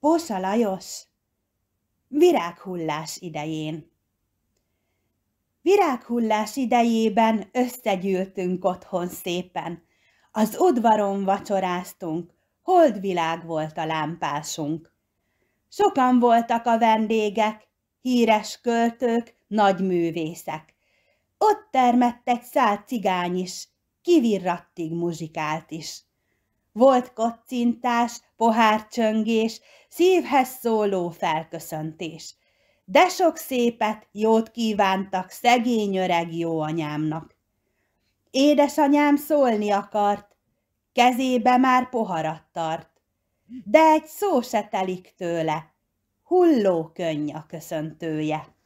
Posza Lajos, virághullás idején. Virághullás idejében összegyűltünk otthon szépen, az udvaron vacsoráztunk, holdvilág volt a lámpásunk. Sokan voltak a vendégek, híres költők, nagy művészek. Ott termett egy szál cigány is, kivirrattig muzsikált is. Volt kocintás, pohárcsöngés, szívhez szóló felköszöntés. De sok szépet, jót kívántak szegény öreg jó anyámnak. Édesanyám szólni akart, kezébe már poharat tart, de egy szó se telik tőle, hulló könny a köszöntője.